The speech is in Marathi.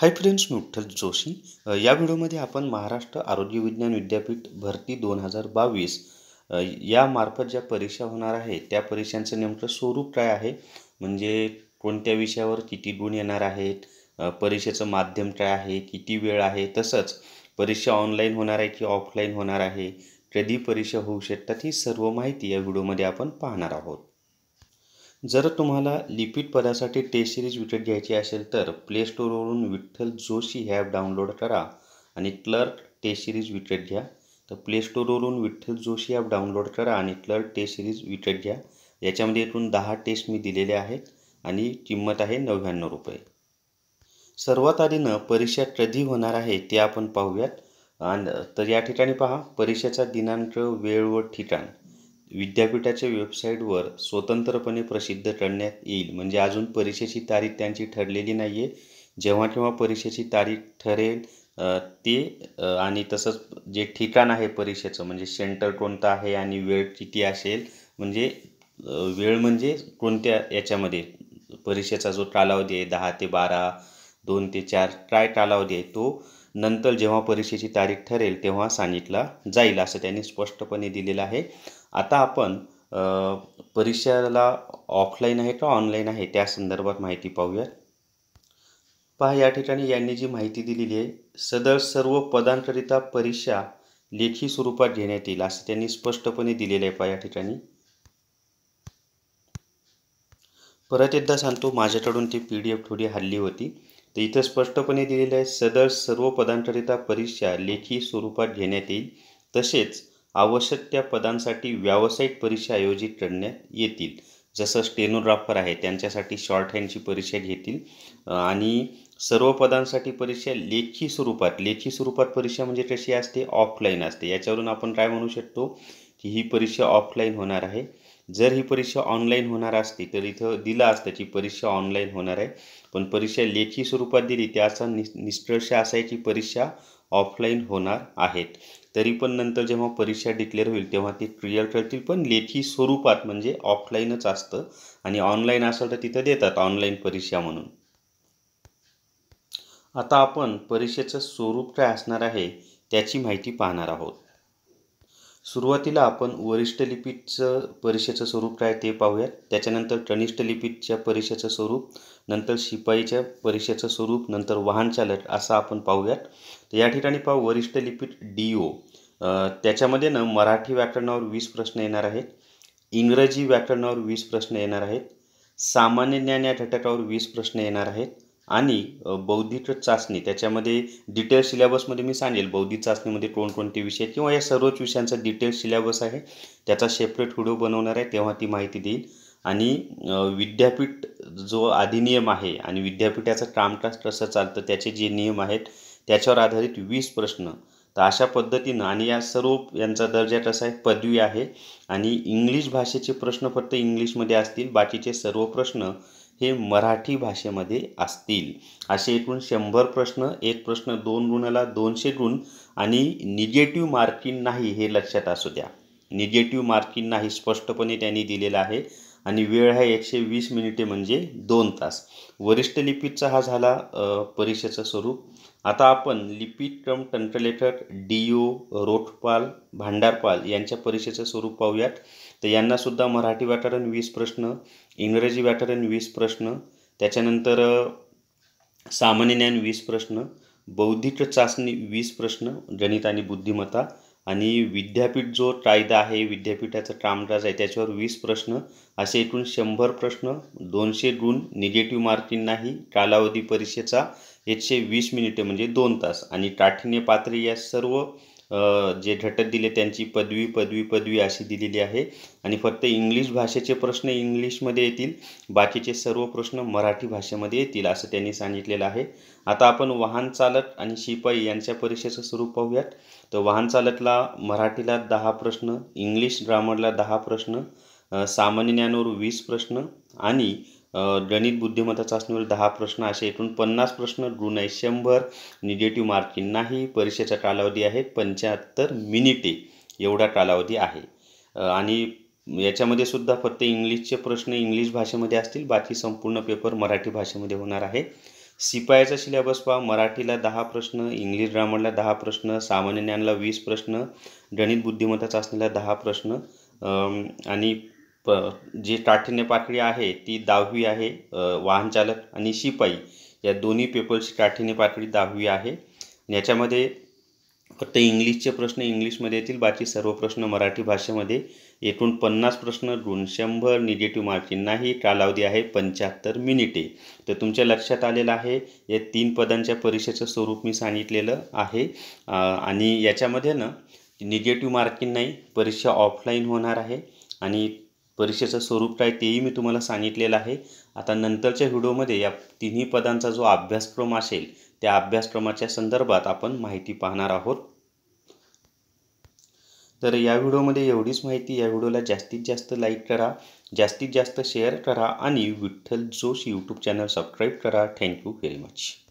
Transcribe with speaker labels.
Speaker 1: हाय फ्रेंड्स मी उठ्ठल जोशी या व्हिडिओमध्ये आपण महाराष्ट्र आरोग्य विज्ञान विद्यापीठ भरती दोन हजार बावीस यामार्फत ज्या परीक्षा होणार आहे त्या परीक्षांचं नेमकं स्वरूप काय आहे म्हणजे कोणत्या विषयावर किती गुण येणार आहेत परीक्षेचं माध्यम काय आहे किती वेळ आहे तसंच परीक्षा ऑनलाईन होणार आहे की ऑफलाईन होणार आहे कधी परीक्षा होऊ शकतात ही सर्व माहिती या व्हिडिओमध्ये आपण पाहणार आहोत जर तुम्हाला लिपिड पदासाठी टेस्ट सिरीज विकत घ्यायची असेल तर प्ले स्टोरवरून विठ्ठल जोशी ॲप डाउनलोड करा आणि क्लर्क टेस्ट सिरीज विकत घ्या तर प्ले स्टोरवरून विठ्ठल जोशी ॲप डाउनलोड करा आणि क्लर्क टेस्ट सिरीज विकत घ्या याच्यामध्ये एकूण दहा टेस्ट मी दिलेले आहेत आणि किंमत आहे नव्याण्णव रुपये सर्वात आधीनं परीक्षा कधी होणार आहे ते आपण पाहूयात आणि तर या ठिकाणी पहा परीक्षेचा दिनांक वेळ व ठिकाण विद्यापीठाच्या वेबसाईटवर स्वतंत्रपणे प्रसिद्ध करण्यात येईल म्हणजे अजून परीक्षेची तारीख त्यांची ठरलेली नाही आहे जेव्हा केव्हा परीक्षेची तारीख ठरेल ते आणि तसंच जे ठिकाण आहे परीक्षेचं म्हणजे सेंटर कोणतं आहे आणि वेळ किती असेल म्हणजे वेळ म्हणजे कोणत्या याच्यामध्ये परीक्षेचा जो कालावधी आहे दहा ते बारा दोन ते चार काय कालावधी आहे तो नंतर जेव्हा परीक्षेची तारीख ठरेल तेव्हा सांगितला जाईल असं त्यांनी स्पष्टपणे दिलेलं आहे आता आपण परीक्षेला ऑफलाईन आहे का ऑनलाईन आहे त्या संदर्भात माहिती पाहूयात पहा या ठिकाणी यांनी जी माहिती दिलेली आहे सदर सर्व पदांकरिता परीक्षा लेखी स्वरूपात घेण्यात येईल असं त्यांनी स्पष्टपणे दिलेलं आहे पहा या ठिकाणी परत एकदा सांगतो माझ्याकडून ती पी डी एफ थोडी हल्ली होती तर इथं स्पष्टपणे दिलेलं आहे सदर सर्व पदांकरिता परीक्षा लेखी स्वरूपात घेण्यात येईल तसेच आवश्यक त्या पदांसाठी व्यावसायिक परीक्षा आयोजित करण्यात येतील जसं स्टेनोग्राफर आहे त्यांच्यासाठी शॉर्ट हँडची परीक्षा घेतील आणि सर्व पदांसाठी परीक्षा लेखी स्वरूपात लेखी स्वरूपात परीक्षा म्हणजे कशी असते ऑफलाईन असते याच्यावरून आपण काय म्हणू शकतो की ही परीक्षा ऑफलाईन होणार आहे जर ही परीक्षा ऑनलाईन होणार असती तर इथं दिलं असतं की परीक्षा ऑनलाईन होणार आहे पण परीक्षा लेखी स्वरूपात दिली त्याचा नि निष्कर्ष की परीक्षा ऑफलाईन होणार आहेत तरी पण नंतर जेव्हा परीक्षा डिक्लेअर होईल तेव्हा ती क्लिअर करतील पण लेखी स्वरूपात म्हणजे ऑफलाईनच असतं आणि ऑनलाईन असेल तर तिथं देतात ऑनलाईन परीक्षा म्हणून आता आपण परीक्षेचं स्वरूप काय असणार आहे त्याची माहिती पाहणार आहोत सुरुवातीला आपण वरिष्ठ लिपीचं परीक्षेचं स्वरूप काय ते पाहूयात त्याच्यानंतर कनिष्ठ लिपीच्या परीक्षेचं स्वरूप नंतर शिपाईच्या परीक्षेचं स्वरूप नंतर वाहन चालक असं आपण पाहूयात तर या ठिकाणी पाहू वरिष्ठ लिपीत डी ओ त्याच्यामध्ये ना मराठी व्याकरणावर वीस प्रश्न येणार आहेत इंग्रजी व्याकरणावर वीस प्रश्न येणार आहेत सामान्य ज्ञान या घटकावर वीस प्रश्न येणार आहेत आणि बौद्धिक चाचणी त्याच्यामध्ये डिटेल सिलेबसमध्ये मी सांगेल बौद्धिक चाचणीमध्ये कोणकोणते विषय किंवा या सर्वच विषयांचा डिटेल सिलेबस आहे त्याचा सेपरेट व्हिडिओ बनवणार आहे तेव्हा ती माहिती देईल आणि विद्यापीठ जो अधिनियम आहे आणि विद्यापीठाचं कामकाज कसं चालतं त्याचे जे नियम आहेत त्याच्यावर आधारित वीस प्रश्न तर अशा पद्धतीनं आणि या सर्व यांचा दर्जा कसा आहे पदवी आहे आणि इंग्लिश भाषेचे प्रश्न फक्त इंग्लिशमध्ये असतील बाकीचे सर्व प्रश्न हे मराठी भाषेमध्ये असतील असे एकूण शंभर प्रश्न एक प्रश्न दोन गुणाला दोनशे गुण आणि निगेटिव्ह मार्किंग नाही हे लक्षात असू द्या निगेटिव्ह मार्किंग नाही स्पष्टपणे त्यांनी दिलेलं आहे आणि वेळ आहे एकशे वीस मिनिटे म्हणजे दोन तास वरिष्ठ लिपीचा हा झाला परीक्षेचं स्वरूप आता आपण ट्रम तंत्रलेखक डी ओ रोठपाल भांडारपाल यांच्या परीक्षेचं स्वरूप पाहूयात तर यांनासुद्धा मराठी व्याकरण वीस प्रश्न इंग्रजी व्याकरण वीस प्रश्न त्याच्यानंतर सामान्य ज्ञान वीस प्रश्न बौद्धिक चाचणी वीस प्रश्न गणित आणि बुद्धिमत्ता आणि विद्यापीठ जो कायदा आहे विद्यापीठाचं कामकाज आहे त्याच्यावर वीस प्रश्न असे एकूण शंभर प्रश्न दोनशे गुण निगेटिव्ह नाही कालावधी परीक्षेचा एकशे वीस मिनिटं म्हणजे दोन तास आणि काठिण्य पात्र या सर्व जे घटक दिले त्यांची पदवी पदवी पदवी अशी दिलेली आहे आणि फक्त इंग्लिश भाषेचे प्रश्न इंग्लिशमध्ये येतील बाकीचे सर्व प्रश्न मराठी भाषेमध्ये येतील असं त्यांनी सांगितलेलं आहे आता आपण वाहन चालक आणि शिपाई यांच्या परीक्षेचं स्वरूप पाहूयात तर वाहन चालकला मराठीला दहा प्रश्न इंग्लिश ग्रामरला दहा प्रश्न सामान्य ज्ञानावर वीस प्रश्न आणि गणित बुद्धिमत्ता चाचणीवर दहा प्रश्न असे एकूण पन्नास प्रश्न गुण आहे शंभर निगेटिव्ह मार्किंग नाही परीक्षेचा कालावधी आहे पंच्याहत्तर मिनिटे एवढा कालावधी आहे आणि याच्यामध्ये सुद्धा फक्त इंग्लिशचे प्रश्न इंग्लिश भाषेमध्ये असतील बाकी संपूर्ण पेपर मराठी भाषेमध्ये होणार आहे सिपायाचा सिलेबस पहा मराठीला दहा प्रश्न इंग्लिश ग्रामरला दहा प्रश्न सामान्य ज्ञानला वीस प्रश्न गणित बुद्धिमत्ता चाचणीला दहा प्रश्न आणि प जी काठिण्य पातळी आहे ती दहावी आहे वाहनचालक आणि शिपाई या दोन्ही पेपरची काठिण्य पातळी दहावी आहे याच्यामध्ये फक्त इंग्लिशचे प्रश्न इंग्लिशमध्ये येतील बाकी सर्व प्रश्न मराठी भाषेमध्ये एकूण पन्नास प्रश्न दोन शंभर निगेटिव्ह मार्किंगनाही कालावधी आहे पंच्याहत्तर मिनिटे तर तुमच्या लक्षात आलेलं आहे या तीन पदांच्या परीक्षेचं स्वरूप मी सांगितलेलं आहे आणि याच्यामध्ये ना निगेटिव्ह मार्किंग नाही परीक्षा ऑफलाईन होणार आहे आणि परीक्षेचं स्वरूप काय तेही मी तुम्हाला सांगितलेलं आहे आता नंतरच्या व्हिडिओमध्ये या तिन्ही पदांचा जो अभ्यासक्रम असेल त्या अभ्यासक्रमाच्या संदर्भात आपण माहिती पाहणार आहोत तर या व्हिडिओमध्ये एवढीच माहिती या व्हिडिओला जास्तीत जास्त लाईक करा जास्तीत जास्त शेअर करा आणि Vitthal Joshi YouTube channel subscribe करा थँक्यू व्हेरी मच